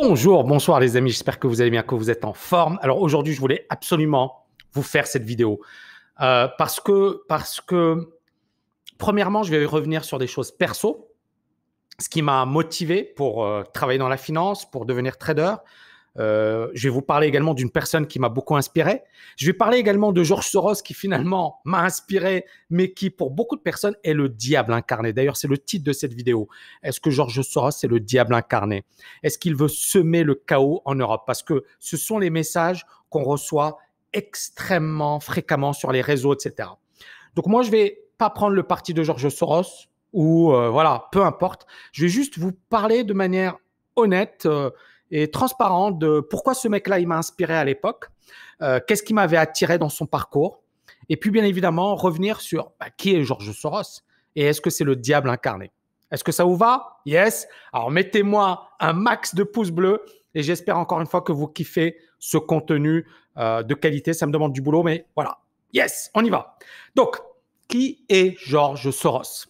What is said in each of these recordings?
Bonjour, bonsoir les amis, j'espère que vous allez bien, que vous êtes en forme. Alors aujourd'hui, je voulais absolument vous faire cette vidéo euh, parce que, parce que, premièrement, je vais revenir sur des choses perso, ce qui m'a motivé pour euh, travailler dans la finance, pour devenir trader, euh, je vais vous parler également d'une personne qui m'a beaucoup inspiré. Je vais parler également de Georges Soros qui finalement m'a inspiré, mais qui pour beaucoup de personnes est le diable incarné. D'ailleurs, c'est le titre de cette vidéo. Est-ce que Georges Soros est le diable incarné Est-ce qu'il veut semer le chaos en Europe Parce que ce sont les messages qu'on reçoit extrêmement fréquemment sur les réseaux, etc. Donc moi, je vais pas prendre le parti de Georges Soros ou euh, voilà, peu importe. Je vais juste vous parler de manière honnête. Euh, et transparente de pourquoi ce mec-là, il m'a inspiré à l'époque, euh, qu'est-ce qui m'avait attiré dans son parcours, et puis bien évidemment revenir sur bah, qui est Georges Soros et est-ce que c'est le diable incarné. Est-ce que ça vous va Yes Alors mettez-moi un max de pouces bleus et j'espère encore une fois que vous kiffez ce contenu euh, de qualité. Ça me demande du boulot, mais voilà. Yes, on y va. Donc, qui est Georges Soros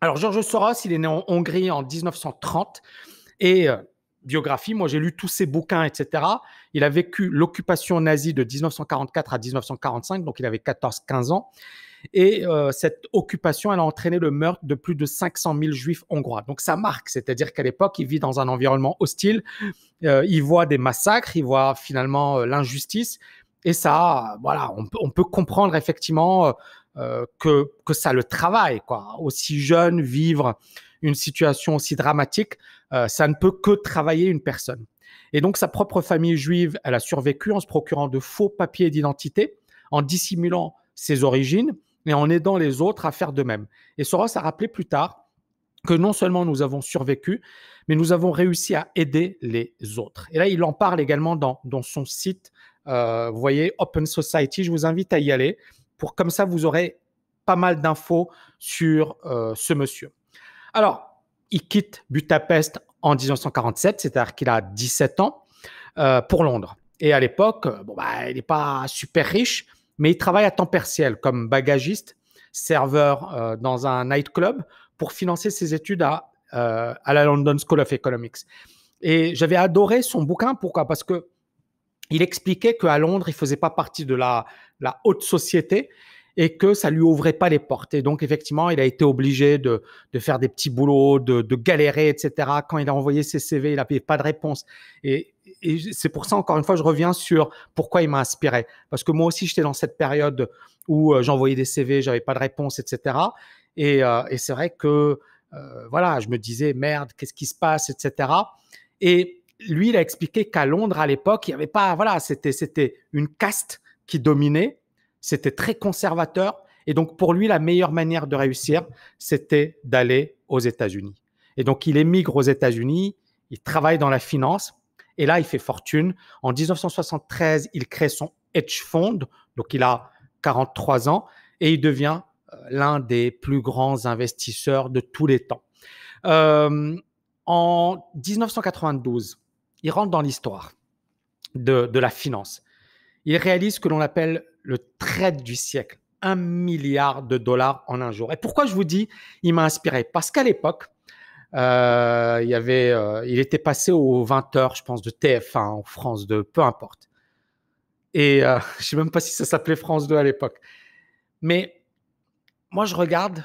Alors, Georges Soros, il est né en Hongrie en 1930 et euh, biographie, moi j'ai lu tous ses bouquins, etc. Il a vécu l'occupation nazie de 1944 à 1945, donc il avait 14-15 ans. Et euh, cette occupation, elle a entraîné le meurtre de plus de 500 000 juifs hongrois. Donc ça marque, c'est-à-dire qu'à l'époque, il vit dans un environnement hostile, euh, il voit des massacres, il voit finalement euh, l'injustice. Et ça, voilà, on, peut comprendre effectivement que, que, ça le travaille, quoi. Aussi jeune, vivre une situation aussi dramatique, euh, ça ne peut que travailler une personne. Et donc sa propre famille juive, elle a survécu en se procurant de faux papiers d'identité, en dissimulant ses origines et en aidant les autres à faire de même. Et Soros a rappelé plus tard que non seulement nous avons survécu, mais nous avons réussi à aider les autres. Et là, il en parle également dans, son site, euh, vous voyez, Open Society. Je vous invite à y aller pour comme ça, vous aurez pas mal d'infos sur euh, ce monsieur. Alors, il quitte Budapest en 1947, c'est-à-dire qu'il a 17 ans, euh, pour Londres. Et à l'époque, euh, bon, bah, il n'est pas super riche, mais il travaille à temps partiel comme bagagiste, serveur euh, dans un nightclub pour financer ses études à, à la London School of Economics. Et j'avais adoré son bouquin, pourquoi Parce que il expliquait qu'à Londres, il ne faisait pas partie de la, la haute société, et que ça lui ouvrait pas les portes. Et donc, effectivement, il a été obligé de, de faire des petits boulots, de, de, galérer, etc. Quand il a envoyé ses CV, il n'avait pas de réponse. Et, et c'est pour ça, encore une fois, je reviens sur pourquoi il m'a inspiré. Parce que moi aussi, j'étais dans cette période où euh, j'envoyais des CV, j'avais pas de réponse, etc. Et, euh, et c'est vrai que, euh, voilà, je me disais, merde, qu'est-ce qui se passe, etc. Et lui, il a expliqué qu'à Londres, à l'époque, il n'y avait pas, voilà, c'était, c'était une caste qui dominait c'était très conservateur. Et donc, pour lui, la meilleure manière de réussir, c'était d'aller aux États-Unis. Et donc, il émigre aux États-Unis, il travaille dans la finance, et là, il fait fortune. En 1973, il crée son hedge fund, donc il a 43 ans, et il devient euh, l'un des plus grands investisseurs de tous les temps. Euh, en 1992, il rentre dans l'histoire de la finance. Il réalise ce que l'on appelle le trade du siècle. Un milliard de dollars en un jour. Et pourquoi je vous dis, il m'a inspiré Parce qu'à l'époque, euh, euh, il, était passé aux 20 heures, je pense, de TF1 en France 2, peu importe. Et euh, je ne sais même pas si ça s'appelait France 2 à l'époque. Mais moi, je regarde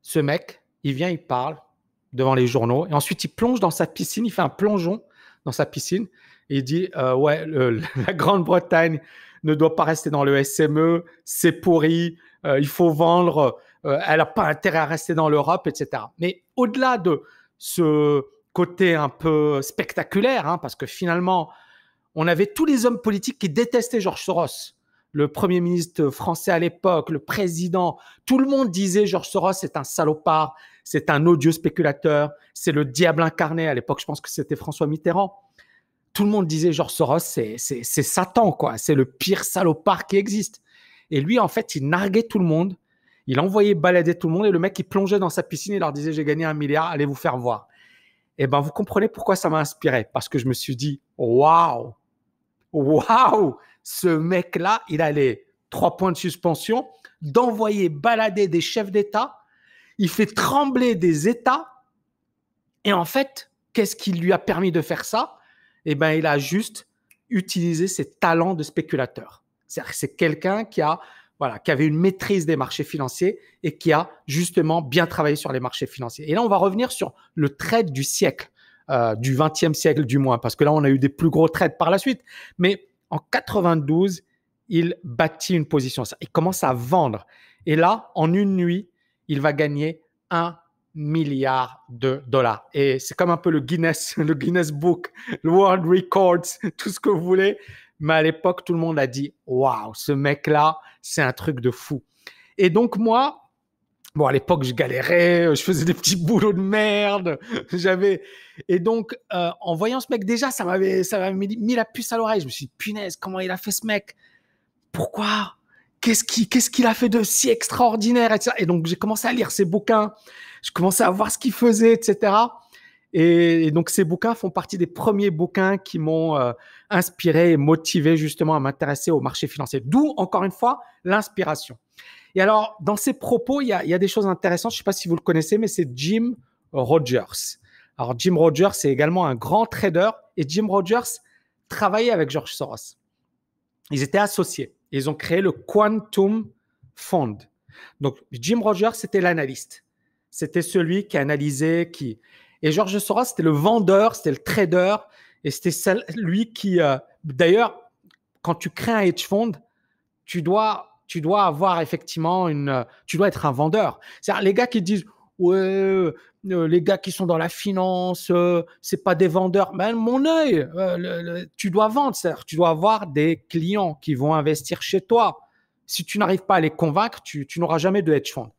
ce mec, il vient, il parle devant les journaux, et ensuite il plonge dans sa piscine, il fait un plongeon dans sa piscine, et il dit, ouais, la Grande-Bretagne ne doit pas rester dans le SME, c'est pourri, euh, il faut vendre, euh, elle n'a pas intérêt à rester dans l'Europe, etc. Mais au-delà de ce côté un peu spectaculaire, hein, parce que finalement, on avait tous les hommes politiques qui détestaient Georges Soros. Le premier ministre français à l'époque, le président, tout le monde disait Georges Soros c'est un salopard, c'est un odieux spéculateur, c'est le diable incarné. À l'époque, je pense que c'était François Mitterrand tout le monde disait George Soros, c'est Satan, quoi. C'est le pire salopard qui existe. Et lui, en fait, il narguait tout le monde. Il envoyait balader tout le monde. Et le mec, il plongeait dans sa piscine et leur disait J'ai gagné un milliard, allez vous faire voir. Et eh ben, vous comprenez pourquoi ça m'a inspiré. Parce que je me suis dit Waouh Waouh Ce mec-là, il a les trois points de suspension d'envoyer balader des chefs d'État. Il fait trembler des États. Et en fait, qu'est-ce qui lui a permis de faire ça eh ben, il a juste utilisé ses talents de spéculateur. cest quelqu'un qui a voilà, qui avait une maîtrise des marchés financiers et qui a justement bien travaillé sur les marchés financiers. Et là, on va revenir sur le trade du siècle, euh, du 20e siècle du moins, parce que là, on a eu des plus gros trades par la suite. Mais en 92, il bâtit une position. Il commence à vendre. Et là, en une nuit, il va gagner 1 milliards de dollars. Et c'est comme un peu le Guinness, le Guinness Book, le World Records, tout ce que vous voulez. Mais à l'époque, tout le monde a dit Waouh, ce mec-là, c'est un truc de fou. Et donc, moi, bon, à l'époque, je galérais, je faisais des petits boulots de merde. J'avais. Et donc, euh, en voyant ce mec, déjà, ça m'avait mis la puce à l'oreille. Je me suis dit Punaise, comment il a fait ce mec Pourquoi qu'est-ce qu'il a fait de si extraordinaire, Et donc, j'ai commencé à lire ses bouquins, je commençais à voir ce qu'il faisait, etc. Et, donc, ces bouquins font partie des premiers bouquins qui m'ont euh, inspiré et motivé justement à m'intéresser au marché financier. D'où, encore une fois, l'inspiration. Et alors, dans ses propos, il y a, il y a des choses intéressantes. Je ne sais pas si vous le connaissez, mais c'est Jim Rogers. Alors, Jim Rogers, est également un grand trader et Jim Rogers travaillait avec George Soros. Ils étaient associés. Ils ont créé le Quantum Fund. Donc, Jim Rogers, c'était l'analyste. C'était celui qui analysait, qui. Et George Soros, c'était le vendeur, c'était le trader. Et c'était lui qui. Euh, d'ailleurs, quand tu crées un hedge fund, tu dois, tu dois avoir effectivement une. Euh, tu dois être un vendeur. C'est-à-dire, les gars qui disent ouais, euh, euh, les gars qui sont dans la finance, euh, c'est pas des vendeurs. Mais ben, mon œil, tu dois vendre, cest tu dois avoir des clients qui vont investir chez toi. Si tu n'arrives pas à les convaincre, tu, n'auras jamais de hedge fund.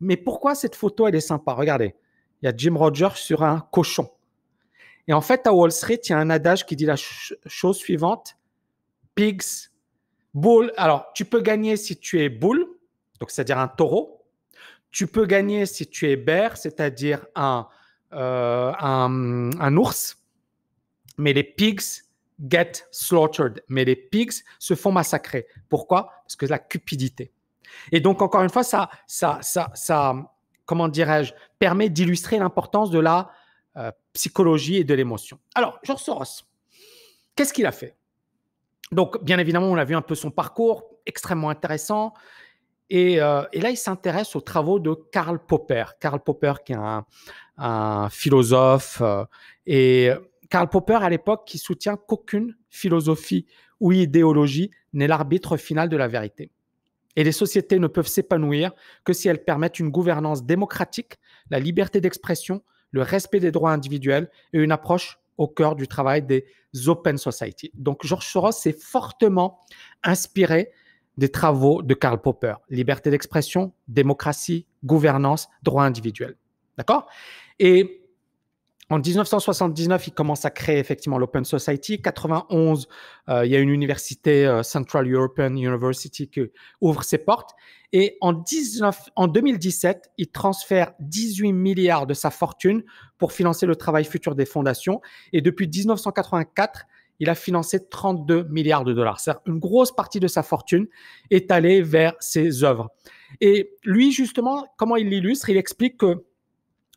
Mais pourquoi cette photo, elle est sympa Regardez, il y a Jim Rogers sur un cochon. Et en fait, à Wall Street, il y a un adage qui dit la chose suivante pigs, bull. Alors, tu peux gagner si tu es bull, donc c'est-à-dire un taureau, tu peux gagner si tu es bear, c'est-à-dire euh, un, un, ours, mais les pigs get slaughtered, mais les pigs se font massacrer. Pourquoi Parce que la cupidité. Et donc, encore une fois, ça, ça, ça, comment dirais-je, permet d'illustrer l'importance de la euh, psychologie et de l'émotion. Alors, George Soros, qu'est-ce qu'il a fait Donc, bien évidemment, on a vu un peu son parcours extrêmement intéressant. Euh, et, là, il s'intéresse aux travaux de Karl Popper. Karl Popper, qui est un, philosophe. Euh, et Karl Popper, à l'époque, qui soutient qu'aucune philosophie ou idéologie n'est l'arbitre final de la vérité. Et les sociétés ne peuvent s'épanouir que si elles permettent une gouvernance démocratique, la liberté d'expression, le respect des droits individuels et une approche au cœur du travail des Open Society. Donc George Soros s'est fortement inspiré des travaux de Karl Popper, liberté d'expression, démocratie, gouvernance, droit individuel. D'accord Et en 1979, il commence à créer effectivement l'Open Society. 91, 1991, euh, il y a une université euh, Central European University qui ouvre ses portes. Et en 2017, il transfère 18 milliards de sa fortune pour financer le travail futur des fondations. Et depuis 1984, il a financé 32 milliards de dollars. C'est-à-dire une grosse partie de sa fortune est allée vers ses œuvres. Et lui, justement, comment il l'illustre Il explique que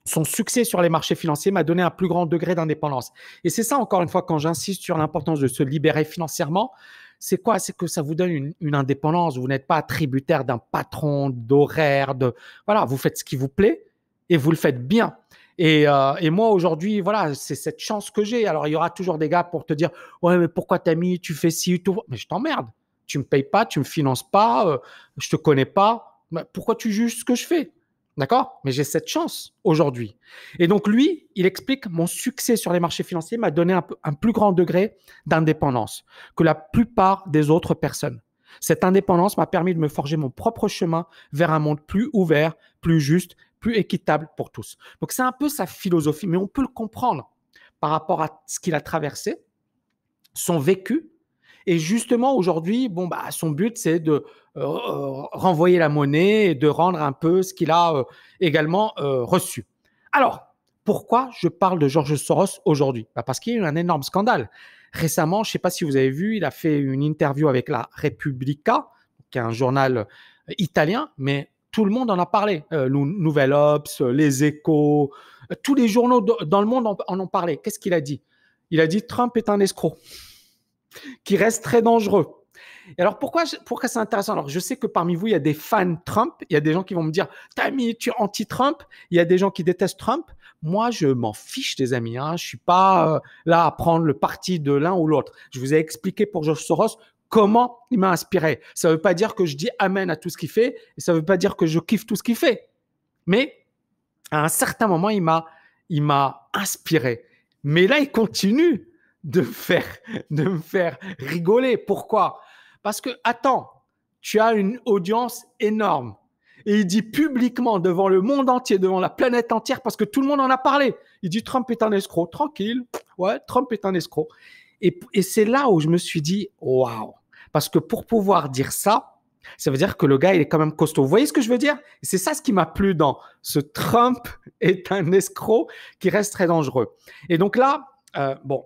son succès sur les marchés financiers m'a donné un plus grand degré d'indépendance. Et c'est ça, encore une fois, quand j'insiste sur l'importance de se libérer financièrement, c'est quoi C'est que ça vous donne une, une indépendance. Vous n'êtes pas tributaire d'un patron, d'horaire, de... Voilà, vous faites ce qui vous plaît et vous le faites bien. Euh, et, moi, aujourd'hui, voilà, c'est cette chance que j'ai. Alors, il y aura toujours des gars pour te dire Ouais, mais pourquoi t'as mis, tu fais ci, tout. Mais je t'emmerde. Tu me payes pas, tu me finances pas, euh, je te connais pas. Bah, pourquoi tu juges ce que je fais D'accord Mais j'ai cette chance aujourd'hui. Et donc, lui, il explique mon succès sur les marchés financiers m'a donné un, plus grand degré d'indépendance que la plupart des autres personnes. Cette indépendance m'a permis de me forger mon propre chemin vers un monde plus ouvert, plus juste plus équitable pour tous. Donc c'est un peu sa philosophie, mais on peut le comprendre par rapport à ce qu'il a traversé, son vécu. Et justement, aujourd'hui, bon, bah, son but, c'est de euh, euh, renvoyer la monnaie et de rendre un peu ce qu'il a euh, également reçu. Alors, pourquoi je parle de George Soros aujourd'hui bah Parce qu'il y a eu un énorme scandale. Récemment, je ne sais pas si vous avez vu, il a fait une interview avec la Repubblica, qui est un journal italien, mais tout le monde en a parlé. Euh, Nouvel Ops, euh, les échos, euh, tous les journaux dans le monde en, ont parlé. Qu'est-ce qu'il a dit Il a dit Trump est un escroc qui reste très dangereux. Et alors pourquoi, pourquoi c'est intéressant Alors je sais que parmi vous, il y a des fans Trump, il y a des gens qui vont me dire, Tami, tu es anti-Trump, il y a des gens qui détestent Trump. Moi, je m'en fiche, des amis. je hein. Je suis pas euh, là à prendre le parti de l'un ou l'autre. Je vous ai expliqué pour George Soros comment il m'a inspiré. Ça ne veut pas dire que je dis amen à tout ce qu'il fait, et ça ne veut pas dire que je kiffe tout ce qu'il fait. Mais à un certain moment, il m'a, il m'a inspiré. Mais là, il continue de me faire, de me faire rigoler. Pourquoi Parce que, attends, tu as une audience énorme. Et il dit publiquement devant le monde entier, devant la planète entière, parce que tout le monde en a parlé. Il dit Trump est un escroc, tranquille. Ouais, Trump est un escroc. Et, c'est là où je me suis dit, waouh, parce que pour pouvoir dire ça, ça veut dire que le gars, il est quand même costaud. Vous voyez ce que je veux dire C'est ça ce qui m'a plu dans ce Trump est un escroc qui reste très dangereux. Et donc là, euh, bon,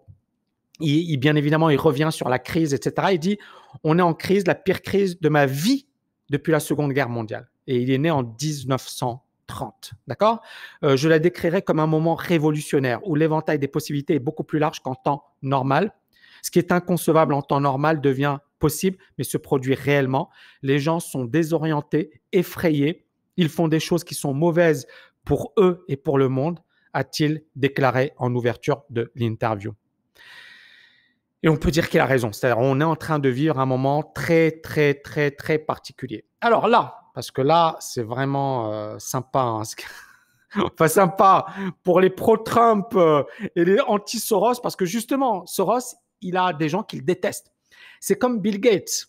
il, bien évidemment, il revient sur la crise, etc. Il dit, on est en crise, la pire crise de ma vie depuis la Seconde Guerre mondiale. Et il est né en 1930, d'accord euh, Je la décrirais comme un moment révolutionnaire où l'éventail des possibilités est beaucoup plus large qu'en temps normal ce qui est inconcevable en temps normal devient possible, mais se produit réellement. Les gens sont désorientés, effrayés. Ils font des choses qui sont mauvaises pour eux et pour le monde, a-t-il déclaré en ouverture de l'interview. Et on peut dire qu'il a raison. C'est-à-dire, on est en train de vivre un moment très, très, très, très particulier. Alors là, parce que là, c'est vraiment euh, sympa. Hein, sympa pour les pro-Trump euh, et les anti-Soros, parce que justement, Soros, il a des gens qu'il déteste. C'est comme Bill Gates.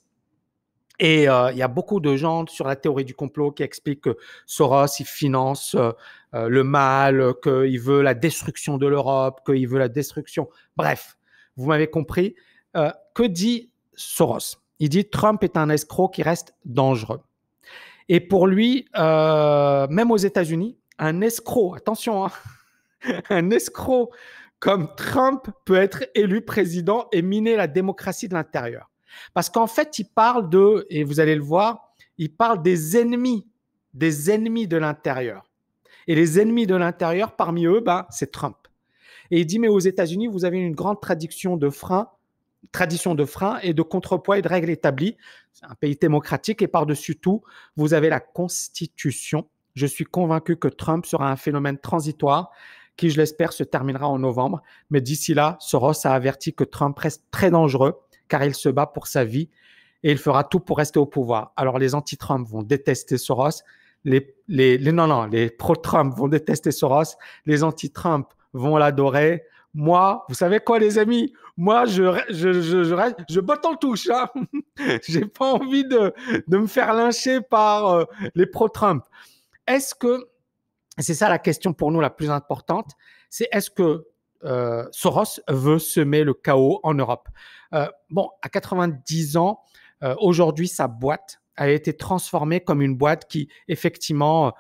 Et euh, il y a beaucoup de gens sur la théorie du complot qui expliquent que Soros, il finance euh, euh, le mal, qu'il veut la destruction de l'Europe, qu'il veut la destruction. Bref, vous m'avez compris. que dit Soros Il dit Trump est un escroc qui reste dangereux. Et pour lui, même aux États-Unis, un escroc, attention, hein, un escroc comme Trump peut être élu président et miner la démocratie de l'intérieur. Parce qu'en fait, il parle de, et vous allez le voir, il parle des ennemis, des ennemis de l'intérieur. Et les ennemis de l'intérieur, parmi eux, ben, c'est Trump. Et il dit, mais aux États-Unis, vous avez une grande tradition de freins tradition de frein et de contrepoids et de règles établies. C'est un pays démocratique et par-dessus tout, vous avez la Constitution. Je suis convaincu que Trump sera un phénomène transitoire qui, je l'espère, se terminera en novembre. Mais d'ici là, Soros a averti que Trump reste très dangereux car il se bat pour sa vie et il fera tout pour rester au pouvoir. Alors les anti-Trump vont détester Soros, les, les, non, non, les pro-Trump vont détester Soros, les anti-Trump vont l'adorer. Moi, vous savez quoi, les amis Moi, je, je, je, je, je botte en touche. Hein J'ai pas envie de, de me faire lyncher par euh, les pro-Trump. Est-ce que c'est ça la question pour nous la plus importante, c'est est-ce que euh, Soros veut semer le chaos en Europe euh, Bon, à 90 ans, euh, aujourd'hui, sa boîte a été transformée comme une boîte qui, effectivement,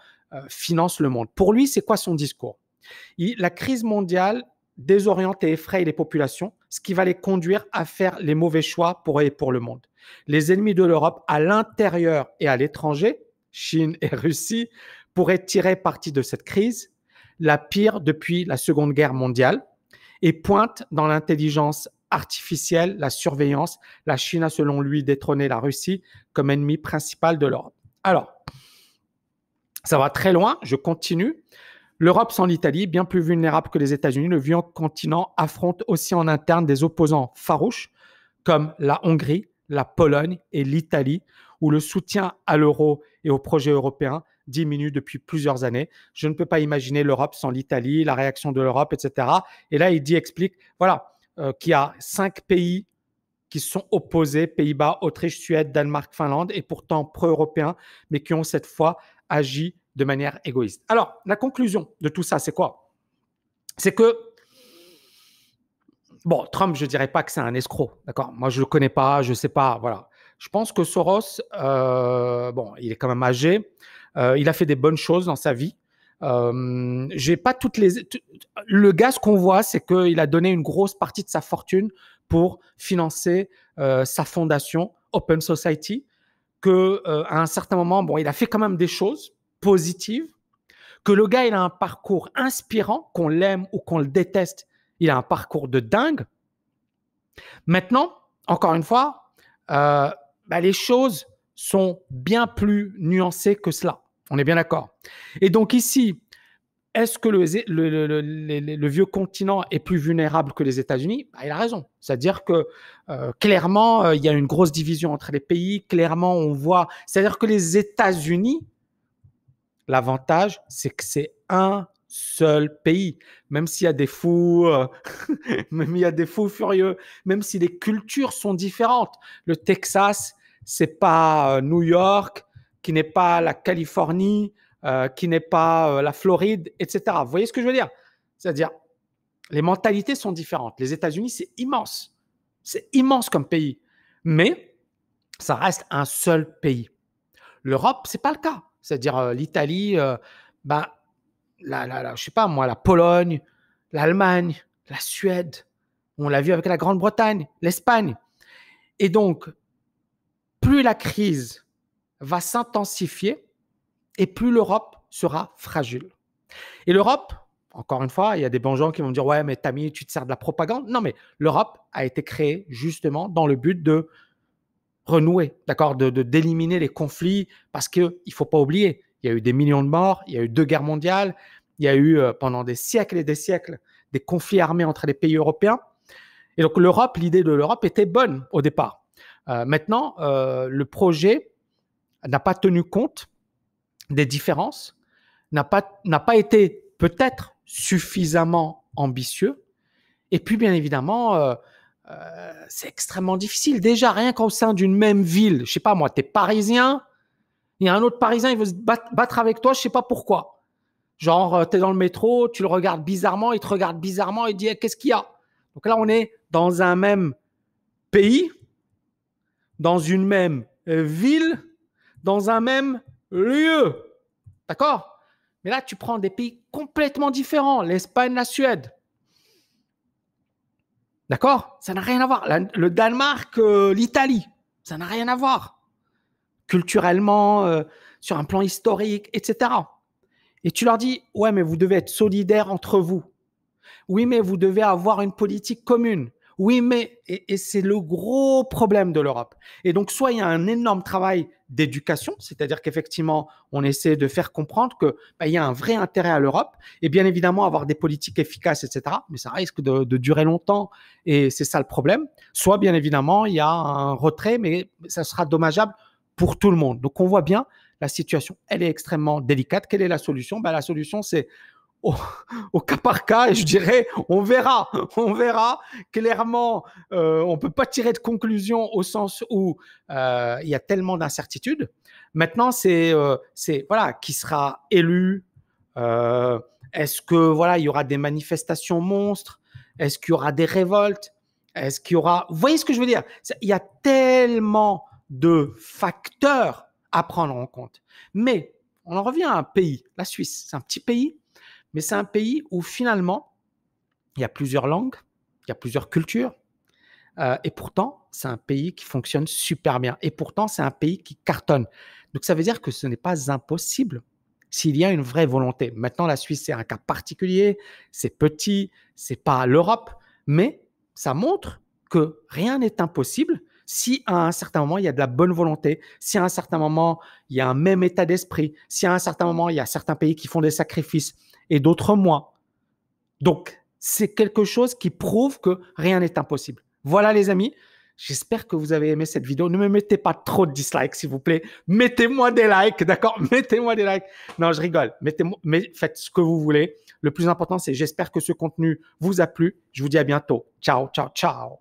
finance le monde. Pour lui, c'est quoi son discours La crise mondiale désoriente et effraie les populations, ce qui va les conduire à faire les mauvais choix pour eux et pour le monde. Les ennemis de l'Europe, à l'intérieur et à l'étranger, Chine et Russie, pourrait tirer parti de cette crise, la pire depuis la Seconde Guerre mondiale, et pointe dans l'intelligence artificielle, la surveillance. La Chine a selon lui détrôné la Russie comme ennemi principal de l'Europe. Alors, ça va très loin, je continue. L'Europe sans l'Italie, bien plus vulnérable que les États-Unis, le vieux continent affronte aussi en interne des opposants farouches comme la Hongrie, la Pologne et l'Italie, où le soutien à l'euro et au projet européen diminue depuis plusieurs années. Je ne peux pas mmh. imaginer l'Europe sans l'Italie, la réaction de l'Europe, etc. Et là, il dit, explique, voilà, euh, qu'il y a cinq pays qui sont opposés, Pays-Bas, Autriche, Suède, Danemark, Finlande, et pourtant pro-européens, mais qui ont cette fois agi de manière égoïste. Alors, la conclusion de tout ça, c'est quoi C'est que Bon, Trump, je ne dirais pas que c'est un escroc, d'accord Moi, je ne le connais pas, je ne sais pas, voilà. Je pense que Soros, euh, bon, il est quand même âgé. Euh, il a fait des bonnes choses dans sa vie. Euh, j'ai pas toutes les. Le gars, ce qu'on voit, c'est qu'il a donné une grosse partie de sa fortune pour financer euh, sa fondation Open Society. Que à un certain moment, bon, il a fait quand même des choses positives. Que le gars, il a un parcours inspirant, qu'on l'aime ou qu'on le déteste, il a un parcours de dingue. Maintenant, encore une fois, bah, les choses sont bien plus nuancées que cela. On est bien d'accord. Et donc ici, est-ce que le, vieux continent est plus vulnérable que les États-Unis bah, Il a raison. C'est-à-dire que euh, clairement, euh, il y a une grosse division entre les pays. Clairement, on voit. C'est-à-dire que les États-Unis, l'avantage, c'est que c'est un seul pays. Même s'il y a des fous, euh, même il y a des fous furieux, même si les cultures sont différentes. Le Texas, c'est pas New York, qui n'est pas la Californie, euh, qui n'est pas euh, la Floride, etc. Vous voyez ce que je veux dire C'est-à-dire, les mentalités sont différentes. Les États-Unis, c'est immense. C'est immense comme pays. Mais ça reste un seul pays. L'Europe, ce n'est pas le cas. C'est-à-dire euh, l'Italie, ben, la, je sais pas moi, la Pologne, l'Allemagne, la Suède. On l'a vu avec la Grande-Bretagne, l'Espagne. Et donc, plus la crise va s'intensifier et plus l'Europe sera fragile. Et l'Europe, encore une fois, il y a des bons gens qui vont me dire Ouais, mais Tammy, tu te sers de la propagande. Non, mais l'Europe a été créée justement dans le but de renouer, d'accord, de d'éliminer les conflits parce qu'il ne faut pas oublier, il y a eu des millions de morts, il y a eu deux guerres mondiales, il y a eu euh, pendant des siècles et des siècles des conflits armés entre les pays européens. Et donc l'Europe, l'idée de l'Europe était bonne au départ. Euh, maintenant, euh, le projet n'a pas tenu compte des différences, n'a pas, pas été peut-être suffisamment ambitieux. Et puis, bien évidemment, euh, euh, c'est extrêmement difficile. Déjà, rien qu'au sein d'une même ville, je sais pas moi, tu es parisien, il y a un autre parisien, il veut se battre, avec toi, je sais pas pourquoi. Genre, euh, tu es dans le métro, tu le regardes bizarrement, il te regarde bizarrement, il dit eh, Qu'est-ce qu'il y a Donc là, on est dans un même pays, dans une même ville, dans un même lieu. D'accord Mais là, tu prends des pays complètement différents, l'Espagne, la Suède. D'accord Ça n'a rien à voir. le Danemark, euh, l'Italie, ça n'a rien à voir. Culturellement, euh, sur un plan historique, etc. Et tu leur dis, ouais, mais vous devez être solidaires entre vous. Oui, mais vous devez avoir une politique commune. Oui, mais, et, c'est le gros problème de l'Europe. Et donc, soit il y a un énorme travail d'éducation, c'est-à-dire qu'effectivement, on essaie de faire comprendre que bah, il y a un vrai intérêt à l'Europe, et bien évidemment avoir des politiques efficaces, etc. Mais ça risque de, durer longtemps, et c'est ça le problème. Soit bien évidemment, il y a un retrait, mais ça sera dommageable pour tout le monde. Donc on voit bien la situation, elle est extrêmement délicate. Quelle est la solution bah, La solution, c'est au, cas par cas je dirais on verra, on verra. Clairement, euh, on ne peut pas tirer de conclusion au sens où euh, il y a tellement d'incertitudes. Maintenant, c'est euh, voilà qui sera élu. Est-ce que voilà il y aura des manifestations monstres Est-ce qu'il y aura des révoltes Est-ce qu'il y aura Vous voyez ce que je veux dire Il y a tellement de facteurs à prendre en compte. Mais on en revient à un pays, la Suisse, c'est un petit pays mais c'est un pays où finalement, il y a plusieurs langues, il y a plusieurs cultures, euh, et pourtant, c'est un pays qui fonctionne super bien, et pourtant, c'est un pays qui cartonne. Donc, ça veut dire que ce n'est pas impossible s'il y a une vraie volonté. Maintenant, la Suisse, c'est un cas particulier, c'est petit, c'est pas l'Europe, mais ça montre que rien n'est impossible si à un certain moment il y a de la bonne volonté, si à un certain moment il y a un même état d'esprit, si à un certain moment il y a certains pays qui font des sacrifices, et d'autres moins. Donc, c'est quelque chose qui prouve que rien n'est impossible. Voilà les amis, j'espère que vous avez aimé cette vidéo. Ne me mettez pas trop de dislikes, s'il vous plaît. Mettez-moi des likes, d'accord Mettez-moi des likes. Non, je rigole. Mettez-moi, faites ce que vous voulez. Le plus important, c'est j'espère que ce contenu vous a plu. Je vous dis à bientôt. Ciao, ciao, ciao.